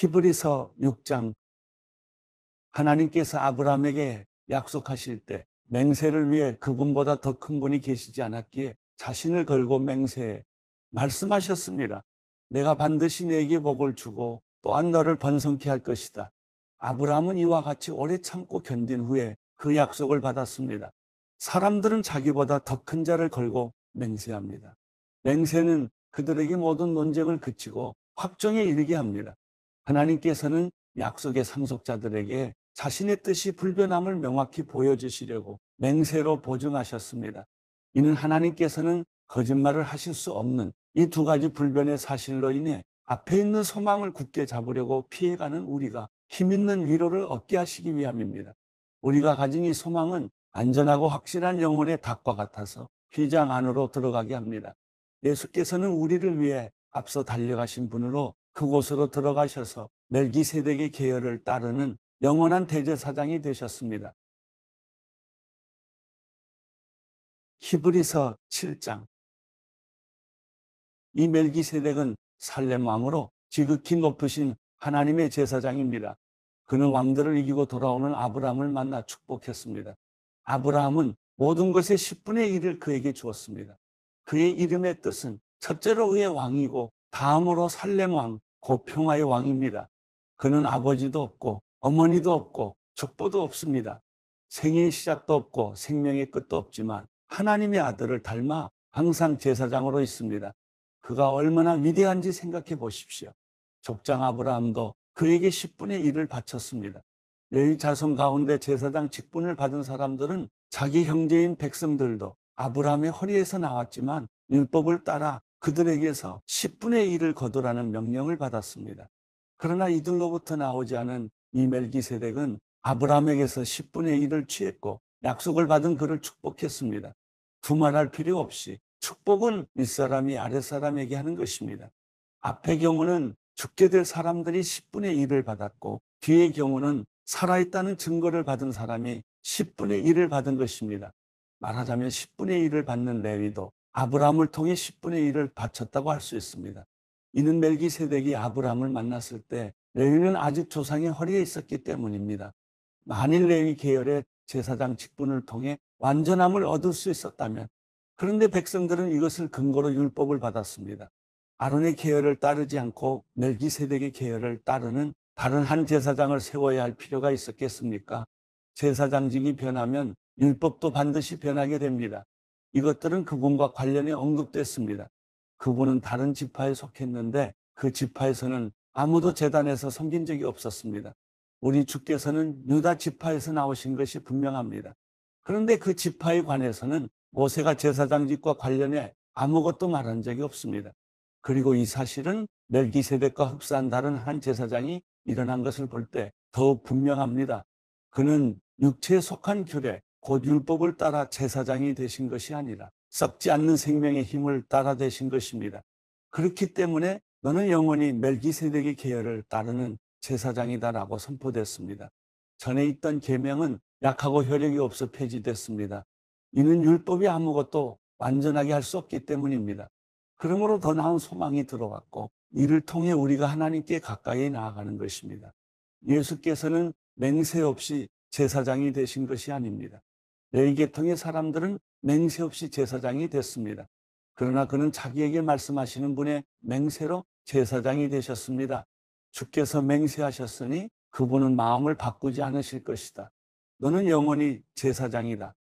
히브리서 6장 하나님께서 아브라함에게 약속하실 때 맹세를 위해 그분보다 더 큰 분이 계시지 않았기에 자신을 걸고 맹세 말씀하셨습니다. 내가 반드시 내게 복을 주고 또한 너를 번성케 할 것이다. 아브라함은 이와 같이 오래 참고 견딘 후에 그 약속을 받았습니다. 사람들은 자기보다 더 큰 자를 걸고 맹세합니다. 맹세는 그들에게 모든 논쟁을 그치고 확정에 이르게 합니다. 하나님께서는 약속의 상속자들에게 자신의 뜻이 불변함을 명확히 보여주시려고 맹세로 보증하셨습니다. 이는 하나님께서는 거짓말을 하실 수 없는 이 두 가지 불변의 사실로 인해 앞에 있는 소망을 굳게 잡으려고 피해가는 우리가 힘 있는 위로를 얻게 하시기 위함입니다. 우리가 가진 이 소망은 안전하고 확실한 영혼의 닭과 같아서 휘장 안으로 들어가게 합니다. 예수께서는 우리를 위해 앞서 달려가신 분으로 그곳으로 들어가셔서 멜기세덱의 계열을 따르는 영원한 대제사장이 되셨습니다. 히브리서 7장 이 멜기세덱은 살렘 왕으로 지극히 높으신 하나님의 제사장입니다. 그는 왕들을 이기고 돌아오는 아브라함을 만나 축복했습니다. 아브라함은 모든 것의 10분의 1을 그에게 주었습니다. 그의 이름의 뜻은 첫째로 의 왕이고 다음으로 살렘 왕, 고평화의 왕입니다. 그는 아버지도 없고 어머니도 없고 족보도 없습니다. 생애의 시작도 없고 생명의 끝도 없지만 하나님의 아들을 닮아 항상 제사장으로 있습니다. 그가 얼마나 위대한지 생각해 보십시오. 족장 아브라함도 그에게 10분의 1을 바쳤습니다. 레위 자손 가운데 제사장 직분을 받은 사람들은 자기 형제인 백성들도 아브라함의 허리에서 나왔지만 율법을 따라 그들에게서 10분의 1을 거두라는 명령을 받았습니다. 그러나 이들로부터 나오지 않은 이 멜기세덱은 아브라함에게서 10분의 1을 취했고 약속을 받은 그를 축복했습니다. 두말할 필요 없이 축복은 윗사람이 아랫사람에게 하는 것입니다. 앞의 경우는 죽게 될 사람들이 10분의 1을 받았고 뒤의 경우는 살아있다는 증거를 받은 사람이 10분의 1을 받은 것입니다. 말하자면 10분의 1을 받는 레위도 아브라함을 통해 10분의 1을 바쳤다고 할 수 있습니다. 이는 멜기세덱이 아브라함을 만났을 때 레위는 아직 조상의 허리에 있었기 때문입니다. 만일 레위 계열의 제사장 직분을 통해 완전함을 얻을 수 있었다면 그런데 백성들은 이것을 근거로 율법을 받았습니다. 아론의 계열을 따르지 않고 멜기세덱의 계열을 따르는 다른 한 제사장을 세워야 할 필요가 있었겠습니까? 제사장직이 변하면 율법도 반드시 변하게 됩니다. 이것들은 그분과 관련이 언급됐습니다. 그분은 다른 지파에 속했는데 그 지파에서는 아무도 재단에서 섬긴 적이 없었습니다. 우리 주께서는 유다 지파에서 나오신 것이 분명합니다. 그런데 그 지파에 관해서는 모세가 제사장직과 관련해 아무것도 말한 적이 없습니다. 그리고 이 사실은 멜기세덱과 흡사한 다른 한 제사장이 일어난 것을 볼 때 더욱 분명합니다. 그는 육체에 속한 교례 곧 율법을 따라 제사장이 되신 것이 아니라 썩지 않는 생명의 힘을 따라 되신 것입니다. 그렇기 때문에 너는 영원히 멜기세덱의 계열을 따르는 제사장이다라고 선포됐습니다. 전에 있던 계명은 약하고 효력이 없어 폐지됐습니다. 이는 율법이 아무것도 완전하게 할 수 없기 때문입니다. 그러므로 더 나은 소망이 들어왔고 이를 통해 우리가 하나님께 가까이 나아가는 것입니다. 예수께서는 맹세 없이 제사장이 되신 것이 아닙니다. 레이계통의 사람들은 맹세 없이 제사장이 됐습니다. 그러나 그는 자기에게 말씀하시는 분의 맹세로 제사장이 되셨습니다. 주께서 맹세하셨으니 그분은 마음을 바꾸지 않으실 것이다. 너는 영원히 제사장이다.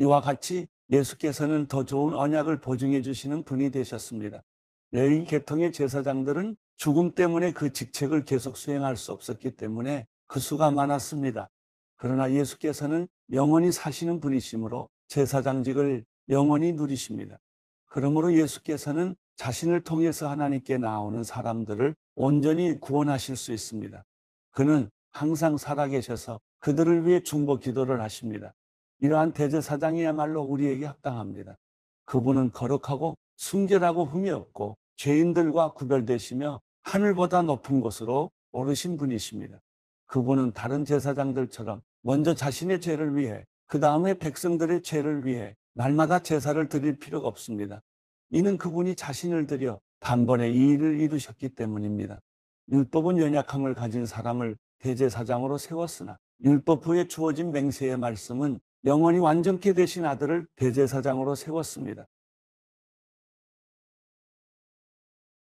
이와 같이 예수께서는 더 좋은 언약을 보증해 주시는 분이 되셨습니다. 레위 계통의 제사장들은 죽음 때문에 그 직책을 계속 수행할 수 없었기 때문에 그 수가 많았습니다. 그러나 예수께서는 영원히 사시는 분이시므로 제사장직을 영원히 누리십니다. 그러므로 예수께서는 자신을 통해서 하나님께 나오는 사람들을 온전히 구원하실 수 있습니다. 그는 항상 살아계셔서 그들을 위해 중보 기도를 하십니다. 이러한 대제사장이야말로 우리에게 합당합니다. 그분은 거룩하고 순결하고 흠이 없고 죄인들과 구별되시며 하늘보다 높은 곳으로 오르신 분이십니다. 그분은 다른 제사장들처럼 먼저 자신의 죄를 위해 그 다음에 백성들의 죄를 위해 날마다 제사를 드릴 필요가 없습니다. 이는 그분이 자신을 드려 단번에 이 일을 이루셨기 때문입니다. 율법은 연약함을 가진 사람을 대제사장으로 세웠으나 율법 후에 주어진 맹세의 말씀은 영원히 완전케 되신 아들을 대제사장으로 세웠습니다.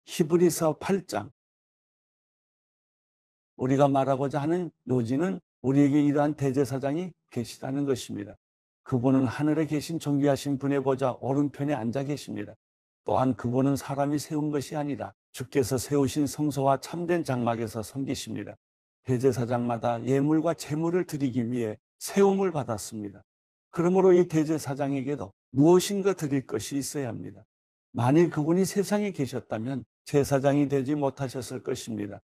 히브리서 8장 우리가 말하고자 하는 요지는 우리에게 이러한 대제사장이 계시다는 것입니다. 그분은 하늘에 계신 존귀하신 분의 보좌 오른편에 앉아 계십니다. 또한 그분은 사람이 세운 것이 아니라 주께서 세우신 성소와 참된 장막에서 섬기십니다. 대제사장마다 예물과 재물을 드리기 위해 세움을 받았습니다. 그러므로 이 대제사장에게도 무엇인가 드릴 것이 있어야 합니다. 만일 그분이 세상에 계셨다면 제사장이 되지 못하셨을 것입니다.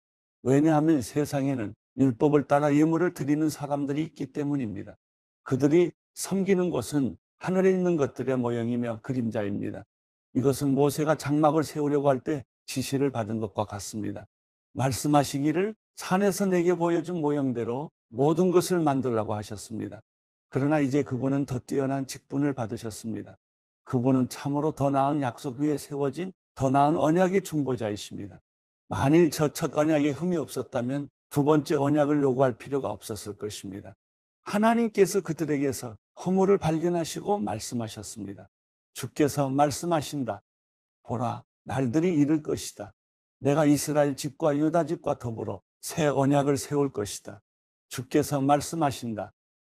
왜냐하면 세상에는 율법을 따라 예물을 드리는 사람들이 있기 때문입니다. 그들이 섬기는 곳은 하늘에 있는 것들의 모형이며 그림자입니다. 이것은 모세가 장막을 세우려고 할 때 지시를 받은 것과 같습니다. 말씀하시기를 산에서 내게 보여준 모형대로 모든 것을 만들라고 하셨습니다. 그러나 이제 그분은 더 뛰어난 직분을 받으셨습니다. 그분은 참으로 더 나은 약속 위에 세워진 더 나은 언약의 중보자이십니다. 만일 저 첫 언약에 흠이 없었다면 두 번째 언약을 요구할 필요가 없었을 것입니다. 하나님께서 그들에게서 허물을 발견하시고 말씀하셨습니다. 주께서 말씀하신다. 보라, 날들이 이를 것이다. 내가 이스라엘 집과 유다 집과 더불어 새 언약을 세울 것이다. 주께서 말씀하신다.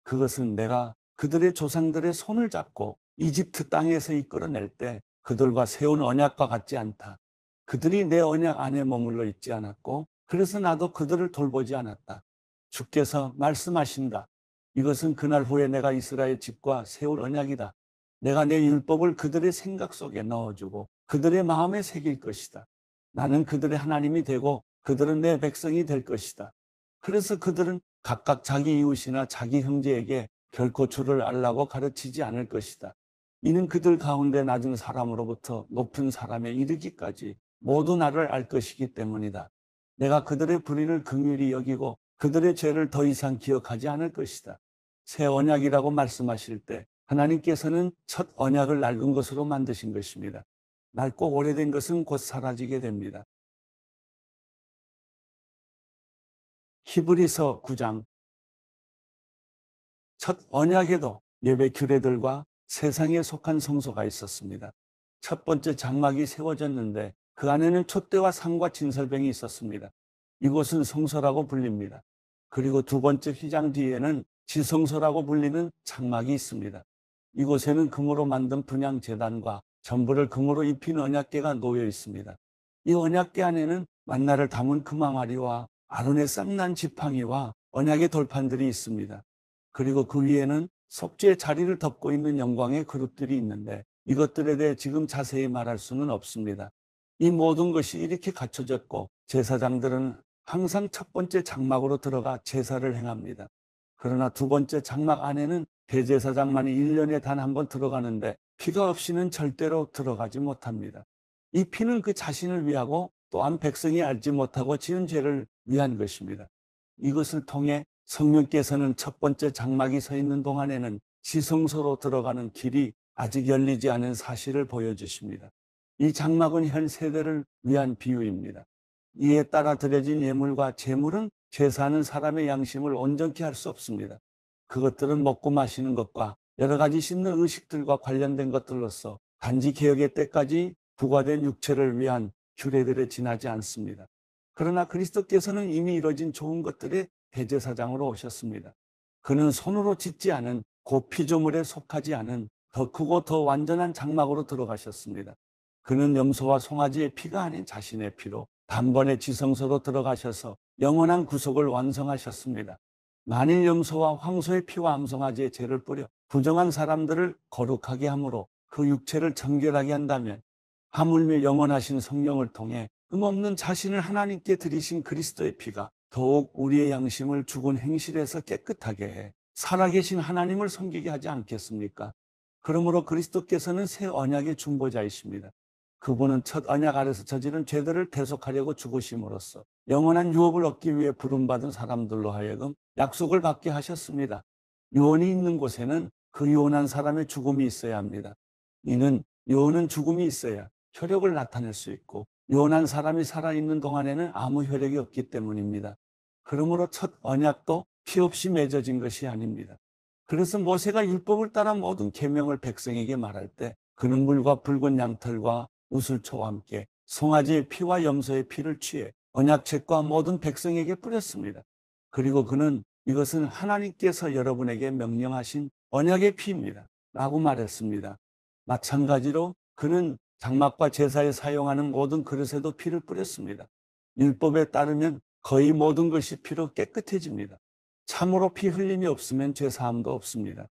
그것은 내가 그들의 조상들의 손을 잡고 이집트 땅에서 이끌어낼 때 그들과 세운 언약과 같지 않다. 그들이 내 언약 안에 머물러 있지 않았고 그래서 나도 그들을 돌보지 않았다. 주께서 말씀하신다. 이것은 그날 후에 내가 이스라엘 집과 세울 언약이다. 내가 내 율법을 그들의 생각 속에 넣어주고 그들의 마음에 새길 것이다. 나는 그들의 하나님이 되고 그들은 내 백성이 될 것이다. 그래서 그들은 각각 자기 이웃이나 자기 형제에게 결코 주를 알라고 가르치지 않을 것이다. 이는 그들 가운데 낮은 사람으로부터 높은 사람에 이르기까지 모두 나를 알 것이기 때문이다. 내가 그들의 불의를 긍휼히 여기고 그들의 죄를 더 이상 기억하지 않을 것이다. 새 언약이라고 말씀하실 때 하나님께서는 첫 언약을 낡은 것으로 만드신 것입니다. 낡고 오래된 것은 곧 사라지게 됩니다. 히브리서 9장 첫 언약에도 예배 규례들과 세상에 속한 성소가 있었습니다. 첫 번째 장막이 세워졌는데 그 안에는 촛대와 상과 진설병이 있었습니다. 이곳은 성서라고 불립니다. 그리고 두 번째 휘장 뒤에는 지성서라고 불리는 장막이 있습니다. 이곳에는 금으로 만든 분양 재단과 전부를 금으로 입힌 언약계가 놓여 있습니다. 이 언약계 안에는 만나를 담은 금항아리와 아론의 쌍난 지팡이와 언약의 돌판들이 있습니다. 그리고 그 위에는 속죄의 자리를 덮고 있는 영광의 그룹들이 있는데 이것들에 대해 지금 자세히 말할 수는 없습니다. 이 모든 것이 이렇게 갖춰졌고 제사장들은 항상 첫 번째 장막으로 들어가 제사를 행합니다. 그러나 두 번째 장막 안에는 대제사장만이 1년에 단 한 번 들어가는데 피가 없이는 절대로 들어가지 못합니다. 이 피는 그 자신을 위하고 또한 백성이 알지 못하고 지은 죄를 위한 것입니다. 이것을 통해 성령께서는 첫 번째 장막이 서 있는 동안에는 지성소로 들어가는 길이 아직 열리지 않은 사실을 보여주십니다. 이 장막은 현 세대를 위한 비유입니다. 이에 따라 드려진 예물과 재물은 제사하는 사람의 양심을 온전케 할 수 없습니다. 그것들은 먹고 마시는 것과 여러 가지 신는 의식들과 관련된 것들로서 단지 개혁의 때까지 부과된 육체를 위한 규례들에 지나지 않습니다. 그러나 그리스도께서는 이미 이뤄진 좋은 것들의 대제사장으로 오셨습니다. 그는 손으로 짓지 않은 고피조물에 속하지 않은 더 크고 더 완전한 장막으로 들어가셨습니다. 그는 염소와 송아지의 피가 아닌 자신의 피로 단번에 지성소로 들어가셔서 영원한 구속을 완성하셨습니다. 만일 염소와 황소의 피와 암송아지의 죄를 뿌려 부정한 사람들을 거룩하게 함으로 그 육체를 정결하게 한다면 하물며 영원하신 성령을 통해 흠없는 자신을 하나님께 드리신 그리스도의 피가 더욱 우리의 양심을 죽은 행실에서 깨끗하게 해 살아계신 하나님을 섬기게 하지 않겠습니까? 그러므로 그리스도께서는 새 언약의 중보자이십니다. 그분은 첫 언약 아래서 저지른 죄들을 대속하려고 죽으심으로써 영원한 유업을 얻기 위해 부름받은 사람들로 하여금 약속을 받게 하셨습니다. 유언이 있는 곳에는 그 유언한 사람의 죽음이 있어야 합니다. 이는 유언은 죽음이 있어야 효력을 나타낼 수 있고 유언한 사람이 살아있는 동안에는 아무 효력이 없기 때문입니다. 그러므로 첫 언약도 피 없이 맺어진 것이 아닙니다. 그래서 모세가 율법을 따라 모든 계명을 백성에게 말할 때 그는 물과 붉은 양털과 우슬초와 함께 송아지의 피와 염소의 피를 취해 언약책과 모든 백성에게 뿌렸습니다. 그리고 그는 이것은 하나님께서 여러분에게 명령하신 언약의 피입니다. 라고 말했습니다. 마찬가지로 그는 장막과 제사에 사용하는 모든 그릇에도 피를 뿌렸습니다. 율법에 따르면 거의 모든 것이 피로 깨끗해집니다. 참으로 피 흘림이 없으면 죄사함도 없습니다.